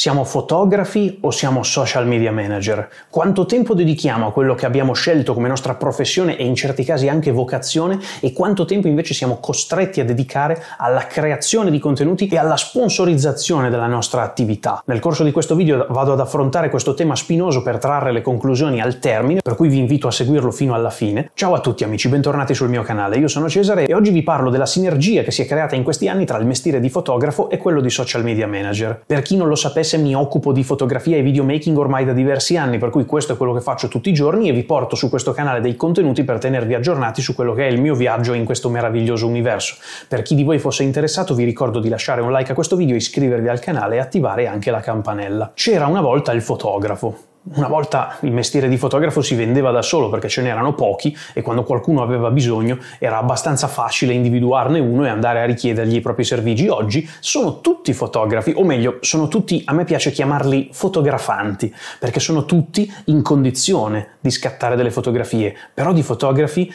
Siamo fotografi o siamo social media manager? Quanto tempo dedichiamo a quello che abbiamo scelto come nostra professione e in certi casi anche vocazione e quanto tempo invece siamo costretti a dedicare alla creazione di contenuti e alla sponsorizzazione della nostra attività? Nel corso di questo video vado ad affrontare questo tema spinoso per trarre le conclusioni al termine, per cui vi invito a seguirlo fino alla fine. Ciao a tutti amici, bentornati sul mio canale. Io sono Cesare e oggi vi parlo della sinergia che si è creata in questi anni tra il mestiere di fotografo e quello di social media manager. Per chi non lo sapesse, interesse mi occupo di fotografia e videomaking ormai da diversi anni, per cui questo è quello che faccio tutti i giorni e vi porto su questo canale dei contenuti per tenervi aggiornati su quello che è il mio viaggio in questo meraviglioso universo. Per chi di voi fosse interessato vi ricordo di lasciare un like a questo video, iscrivervi al canale e attivare anche la campanella. C'era una volta il fotografo una volta il mestiere di fotografo si vendeva da solo perché ce n'erano pochi e quando qualcuno aveva bisogno era abbastanza facile individuarne uno e andare a richiedergli i propri servigi. Oggi sono tutti fotografi, o meglio, sono tutti, a me piace chiamarli fotografanti, perché sono tutti in condizione di scattare delle fotografie, però di fotografi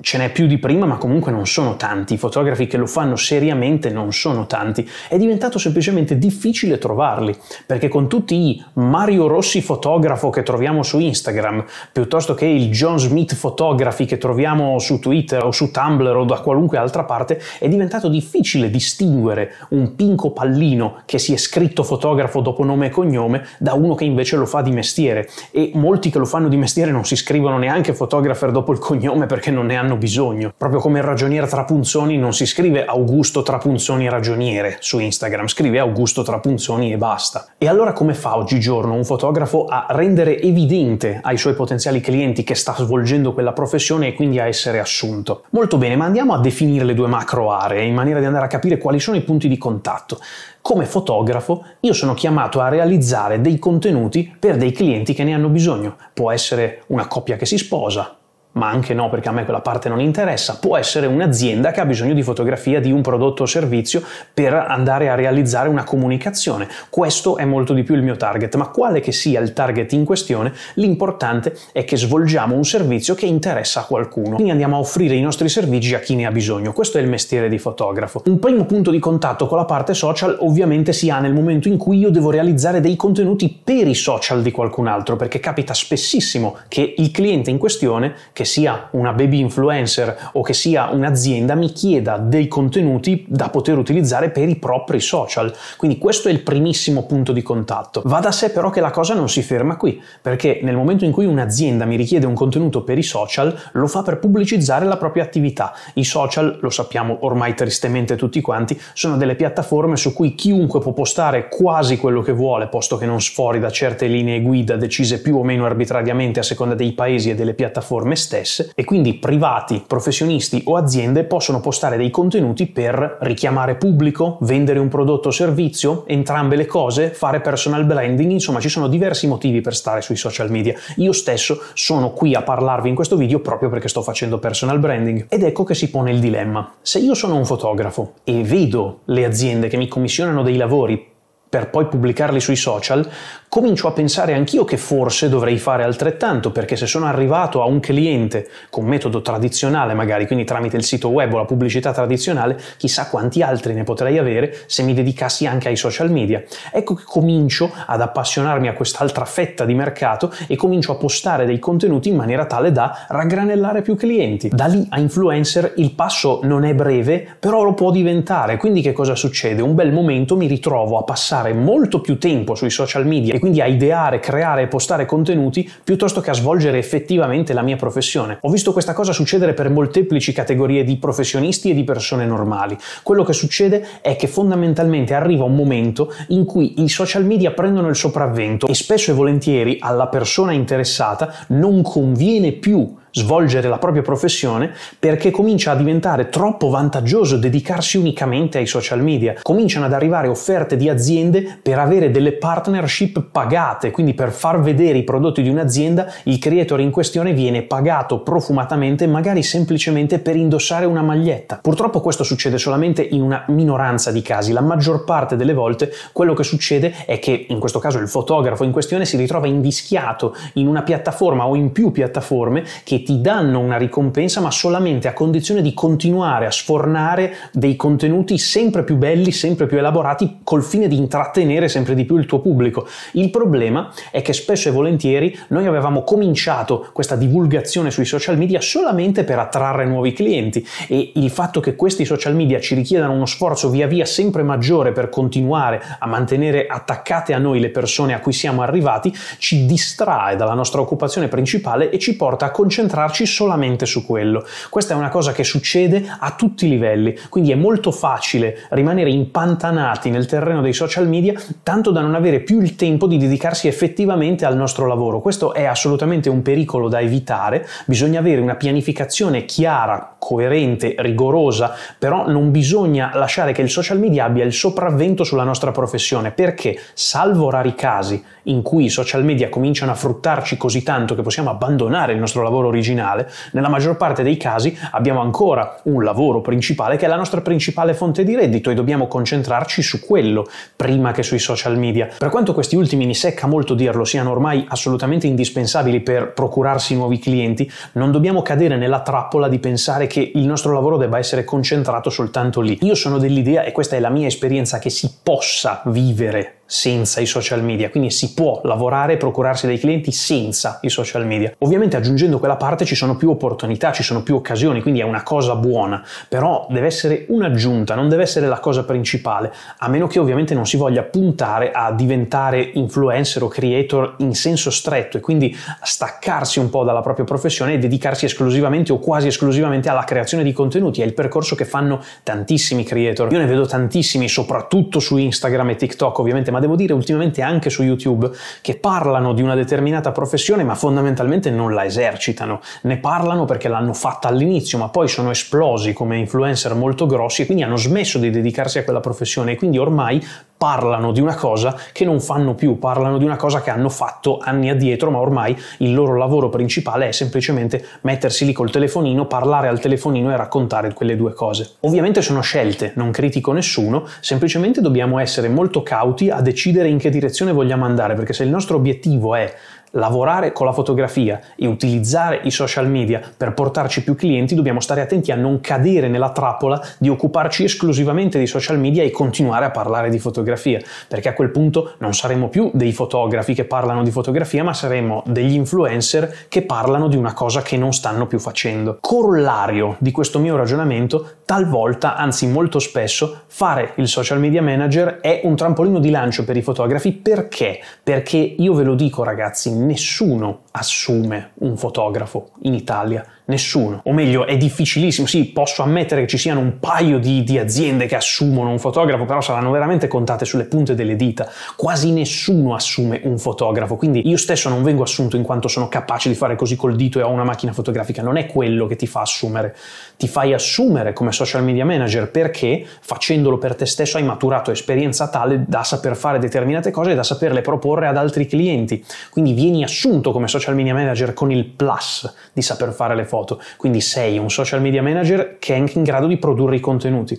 ce n'è più di prima, ma comunque non sono tanti. I fotografi che lo fanno seriamente non sono tanti. È diventato semplicemente difficile trovarli, perché con tutti i Mario Rossi fotografo che troviamo su Instagram, piuttosto che il John Smith fotografi che troviamo su Twitter o su Tumblr o da qualunque altra parte, è diventato difficile distinguere un pinco pallino che si è scritto fotografo dopo nome e cognome da uno che invece lo fa di mestiere. E molti che lo fanno di mestiere non si scrivono neanche fotografer dopo il cognome perché non ne hanno hanno bisogno. Proprio come il ragioniere Trapunzoni non si scrive Augusto Trapunzoni ragioniere su Instagram, scrive Augusto Trapunzoni e basta. E allora come fa oggigiorno un fotografo a rendere evidente ai suoi potenziali clienti che sta svolgendo quella professione e quindi a essere assunto? Molto bene, ma andiamo a definire le due macro aree in maniera di andare a capire quali sono i punti di contatto. Come fotografo io sono chiamato a realizzare dei contenuti per dei clienti che ne hanno bisogno. Può essere una coppia che si sposa, ma anche no perché a me quella parte non interessa, può essere un'azienda che ha bisogno di fotografia di un prodotto o servizio per andare a realizzare una comunicazione. Questo è molto di più il mio target, ma quale che sia il target in questione, l'importante è che svolgiamo un servizio che interessa a qualcuno. Quindi andiamo a offrire i nostri servizi a chi ne ha bisogno. Questo è il mestiere di fotografo. Un primo punto di contatto con la parte social ovviamente si ha nel momento in cui io devo realizzare dei contenuti per i social di qualcun altro, perché capita spessissimo che il cliente in questione, che sia una baby influencer o che sia un'azienda mi chieda dei contenuti da poter utilizzare per i propri social. Quindi questo è il primissimo punto di contatto. Va da sé però che la cosa non si ferma qui, perché nel momento in cui un'azienda mi richiede un contenuto per i social, lo fa per pubblicizzare la propria attività. I social, lo sappiamo ormai tristemente tutti quanti, sono delle piattaforme su cui chiunque può postare quasi quello che vuole, posto che non sfori da certe linee guida decise più o meno arbitrariamente a seconda dei paesi e delle piattaforme stesse e quindi privati, professionisti o aziende possono postare dei contenuti per richiamare pubblico, vendere un prodotto o servizio, entrambe le cose, fare personal branding, insomma ci sono diversi motivi per stare sui social media. Io stesso sono qui a parlarvi in questo video proprio perché sto facendo personal branding ed ecco che si pone il dilemma. Se io sono un fotografo e vedo le aziende che mi commissionano dei lavori per poi pubblicarli sui social, comincio a pensare anch'io che forse dovrei fare altrettanto, perché se sono arrivato a un cliente con metodo tradizionale, magari quindi tramite il sito web o la pubblicità tradizionale, chissà quanti altri ne potrei avere se mi dedicassi anche ai social media. Ecco che comincio ad appassionarmi a quest'altra fetta di mercato e comincio a postare dei contenuti in maniera tale da raggranellare più clienti. Da lì a influencer il passo non è breve, però lo può diventare. Quindi che cosa succede? Un bel momento mi ritrovo a passare passare molto più tempo sui social media e quindi a ideare, creare e postare contenuti piuttosto che a svolgere effettivamente la mia professione. Ho visto questa cosa succedere per molteplici categorie di professionisti e di persone normali. Quello che succede è che fondamentalmente arriva un momento in cui i social media prendono il sopravvento e spesso e volentieri alla persona interessata non conviene più svolgere la propria professione perché comincia a diventare troppo vantaggioso dedicarsi unicamente ai social media. Cominciano ad arrivare offerte di aziende per avere delle partnership pagate, quindi per far vedere i prodotti di un'azienda, il creator in questione viene pagato profumatamente, magari semplicemente per indossare una maglietta. Purtroppo questo succede solamente in una minoranza di casi, la maggior parte delle volte quello che succede è che in questo caso il fotografo in questione si ritrova invischiato in una piattaforma o in più piattaforme che ti danno una ricompensa, ma solamente a condizione di continuare a sfornare dei contenuti sempre più belli, sempre più elaborati, col fine di intrattenere sempre di più il tuo pubblico. Il problema è che spesso e volentieri noi avevamo cominciato questa divulgazione sui social media solamente per attrarre nuovi clienti e il fatto che questi social media ci richiedano uno sforzo via via sempre maggiore per continuare a mantenere attaccate a noi le persone a cui siamo arrivati ci distrae dalla nostra occupazione principale e ci porta a concentrare concentrarci solamente su quello. Questa è una cosa che succede a tutti i livelli, quindi è molto facile rimanere impantanati nel terreno dei social media tanto da non avere più il tempo di dedicarsi effettivamente al nostro lavoro. Questo è assolutamente un pericolo da evitare, bisogna avere una pianificazione chiara, coerente, rigorosa, però non bisogna lasciare che il social media abbia il sopravvento sulla nostra professione, perché salvo rari casi in cui i social media cominciano a fruttarci così tanto che possiamo abbandonare il nostro lavoro originale, originale, nella maggior parte dei casi abbiamo ancora un lavoro principale che è la nostra principale fonte di reddito e dobbiamo concentrarci su quello prima che sui social media. Per quanto questi ultimi, mi secca molto dirlo, siano ormai assolutamente indispensabili per procurarsi nuovi clienti, non dobbiamo cadere nella trappola di pensare che il nostro lavoro debba essere concentrato soltanto lì. Io sono dell'idea, e questa è la mia esperienza, che si possa vivere senza i social media, quindi si può lavorare e procurarsi dei clienti senza i social media. Ovviamente aggiungendo quella parte ci sono più opportunità, ci sono più occasioni, quindi è una cosa buona, però deve essere un'aggiunta, non deve essere la cosa principale, a meno che ovviamente non si voglia puntare a diventare influencer o creator in senso stretto e quindi staccarsi un po' dalla propria professione e dedicarsi esclusivamente o quasi esclusivamente alla creazione di contenuti, è il percorso che fanno tantissimi creator. Io ne vedo tantissimi, soprattutto su Instagram e TikTok, ovviamente ma devo dire ultimamente anche su YouTube, che parlano di una determinata professione ma fondamentalmente non la esercitano. Ne parlano perché l'hanno fatta all'inizio, ma poi sono esplosi come influencer molto grossi e quindi hanno smesso di dedicarsi a quella professione e quindi ormai parlano di una cosa che non fanno più, parlano di una cosa che hanno fatto anni addietro, ma ormai il loro lavoro principale è semplicemente mettersi lì col telefonino, parlare al telefonino e raccontare quelle due cose. Ovviamente sono scelte, non critico nessuno, semplicemente dobbiamo essere molto cauti a decidere in che direzione vogliamo andare, perché se il nostro obiettivo è lavorare con la fotografia e utilizzare i social media per portarci più clienti, dobbiamo stare attenti a non cadere nella trappola di occuparci esclusivamente di social media e continuare a parlare di fotografia, perché a quel punto non saremo più dei fotografi che parlano di fotografia, ma saremo degli influencer che parlano di una cosa che non stanno più facendo. Corollario di questo mio ragionamento Talvolta, anzi molto spesso, fare il social media manager è un trampolino di lancio per i fotografi perché? Perché io ve lo dico ragazzi, nessuno assume un fotografo in Italia Nessuno. O meglio, è difficilissimo. Sì, posso ammettere che ci siano un paio di, di aziende che assumono un fotografo, però saranno veramente contate sulle punte delle dita. Quasi nessuno assume un fotografo, quindi io stesso non vengo assunto in quanto sono capace di fare così col dito e ho una macchina fotografica. Non è quello che ti fa assumere. Ti fai assumere come social media manager perché facendolo per te stesso hai maturato esperienza tale da saper fare determinate cose e da saperle proporre ad altri clienti. Quindi vieni assunto come social media manager con il plus di saper fare le foto foto. Quindi sei un social media manager che è anche in grado di produrre i contenuti.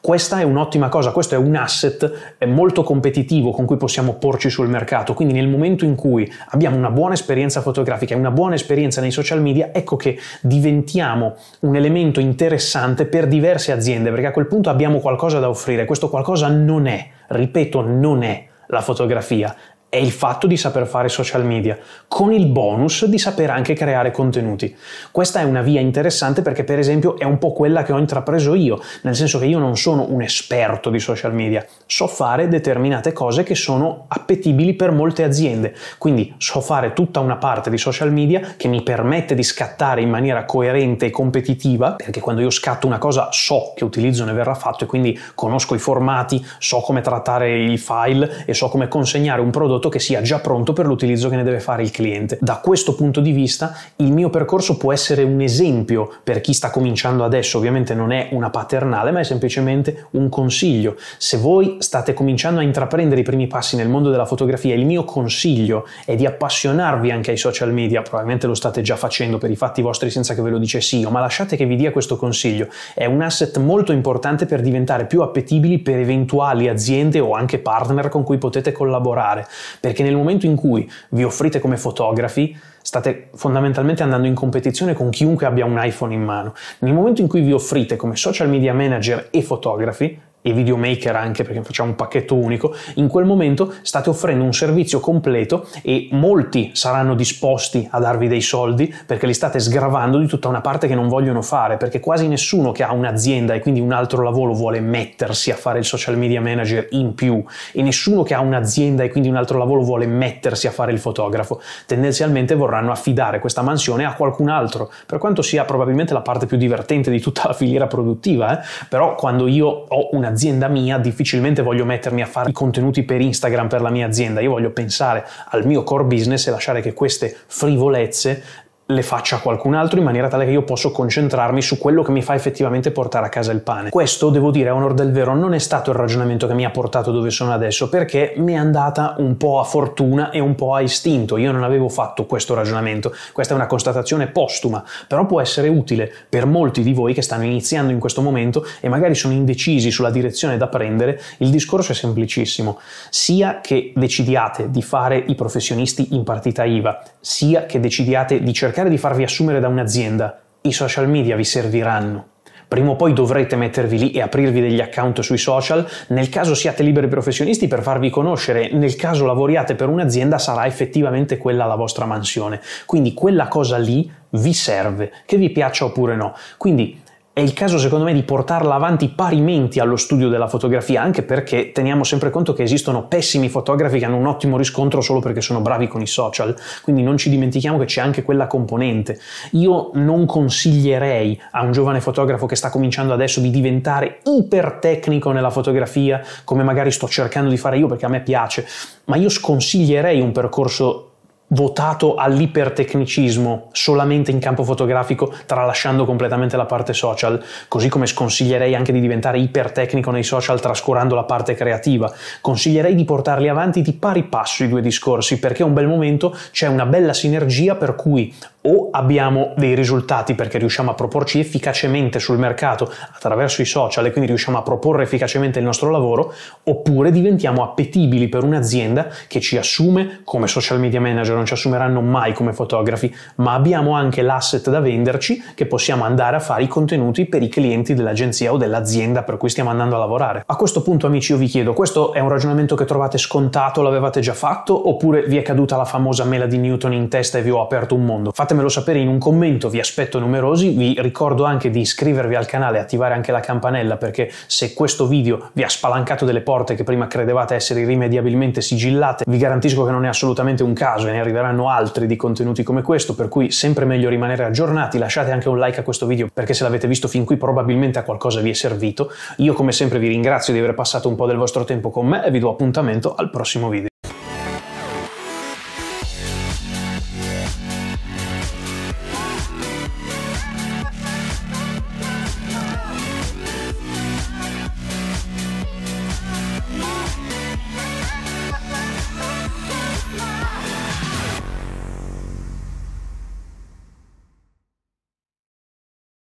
Questa è un'ottima cosa, questo è un asset molto competitivo con cui possiamo porci sul mercato, quindi nel momento in cui abbiamo una buona esperienza fotografica e una buona esperienza nei social media, ecco che diventiamo un elemento interessante per diverse aziende, perché a quel punto abbiamo qualcosa da offrire, questo qualcosa non è, ripeto, non è la fotografia, è il fatto di saper fare social media, con il bonus di saper anche creare contenuti. Questa è una via interessante perché per esempio è un po' quella che ho intrapreso io, nel senso che io non sono un esperto di social media, so fare determinate cose che sono appetibili per molte aziende, quindi so fare tutta una parte di social media che mi permette di scattare in maniera coerente e competitiva, perché quando io scatto una cosa so che utilizzo ne verrà fatto e quindi conosco i formati, so come trattare i file e so come consegnare un prodotto prodotto che sia già pronto per l'utilizzo che ne deve fare il cliente. Da questo punto di vista il mio percorso può essere un esempio per chi sta cominciando adesso, ovviamente non è una paternale ma è semplicemente un consiglio. Se voi state cominciando a intraprendere i primi passi nel mondo della fotografia, il mio consiglio è di appassionarvi anche ai social media, probabilmente lo state già facendo per i fatti vostri senza che ve lo dicessi io, ma lasciate che vi dia questo consiglio, è un asset molto importante per diventare più appetibili per eventuali aziende o anche partner con cui potete collaborare perché nel momento in cui vi offrite come fotografi, state fondamentalmente andando in competizione con chiunque abbia un iPhone in mano. Nel momento in cui vi offrite come social media manager e fotografi, e videomaker anche perché facciamo un pacchetto unico, in quel momento state offrendo un servizio completo e molti saranno disposti a darvi dei soldi perché li state sgravando di tutta una parte che non vogliono fare, perché quasi nessuno che ha un'azienda e quindi un altro lavoro vuole mettersi a fare il social media manager in più e nessuno che ha un'azienda e quindi un altro lavoro vuole mettersi a fare il fotografo, tendenzialmente vorranno affidare questa mansione a qualcun altro, per quanto sia probabilmente la parte più divertente di tutta la filiera produttiva, eh? però quando io ho una un'azienda mia, difficilmente voglio mettermi a fare i contenuti per Instagram per la mia azienda. Io voglio pensare al mio core business e lasciare che queste frivolezze le faccia a qualcun altro in maniera tale che io posso concentrarmi su quello che mi fa effettivamente portare a casa il pane. Questo, devo dire, a onor del vero, non è stato il ragionamento che mi ha portato dove sono adesso, perché mi è andata un po' a fortuna e un po' a istinto. Io non avevo fatto questo ragionamento. Questa è una constatazione postuma, però può essere utile per molti di voi che stanno iniziando in questo momento e magari sono indecisi sulla direzione da prendere. Il discorso è semplicissimo. Sia che decidiate di fare i professionisti in partita IVA, sia che decidiate di cercare cercare di farvi assumere da un'azienda, i social media vi serviranno. Prima o poi dovrete mettervi lì e aprirvi degli account sui social, nel caso siate liberi professionisti per farvi conoscere, nel caso lavoriate per un'azienda sarà effettivamente quella la vostra mansione. Quindi quella cosa lì vi serve, che vi piaccia oppure no. Quindi è il caso secondo me di portarla avanti parimenti allo studio della fotografia, anche perché teniamo sempre conto che esistono pessimi fotografi che hanno un ottimo riscontro solo perché sono bravi con i social, quindi non ci dimentichiamo che c'è anche quella componente. Io non consiglierei a un giovane fotografo che sta cominciando adesso di diventare ipertecnico nella fotografia, come magari sto cercando di fare io perché a me piace, ma io sconsiglierei un percorso votato all'ipertecnicismo solamente in campo fotografico, tralasciando completamente la parte social, così come sconsiglierei anche di diventare ipertecnico nei social trascurando la parte creativa. Consiglierei di portarli avanti di pari passo i due discorsi, perché un bel momento c'è una bella sinergia per cui o abbiamo dei risultati perché riusciamo a proporci efficacemente sul mercato attraverso i social e quindi riusciamo a proporre efficacemente il nostro lavoro, oppure diventiamo appetibili per un'azienda che ci assume come social media manager non ci assumeranno mai come fotografi, ma abbiamo anche l'asset da venderci che possiamo andare a fare i contenuti per i clienti dell'agenzia o dell'azienda per cui stiamo andando a lavorare. A questo punto amici io vi chiedo, questo è un ragionamento che trovate scontato, l'avevate già fatto oppure vi è caduta la famosa mela di Newton in testa e vi ho aperto un mondo? Fatemelo sapere in un commento, vi aspetto numerosi, vi ricordo anche di iscrivervi al canale e attivare anche la campanella perché se questo video vi ha spalancato delle porte che prima credevate essere irrimediabilmente sigillate, vi garantisco che non è assolutamente un caso e ne arriveranno altri di contenuti come questo, per cui sempre meglio rimanere aggiornati, lasciate anche un like a questo video perché se l'avete visto fin qui probabilmente a qualcosa vi è servito. Io come sempre vi ringrazio di aver passato un po' del vostro tempo con me e vi do appuntamento al prossimo video.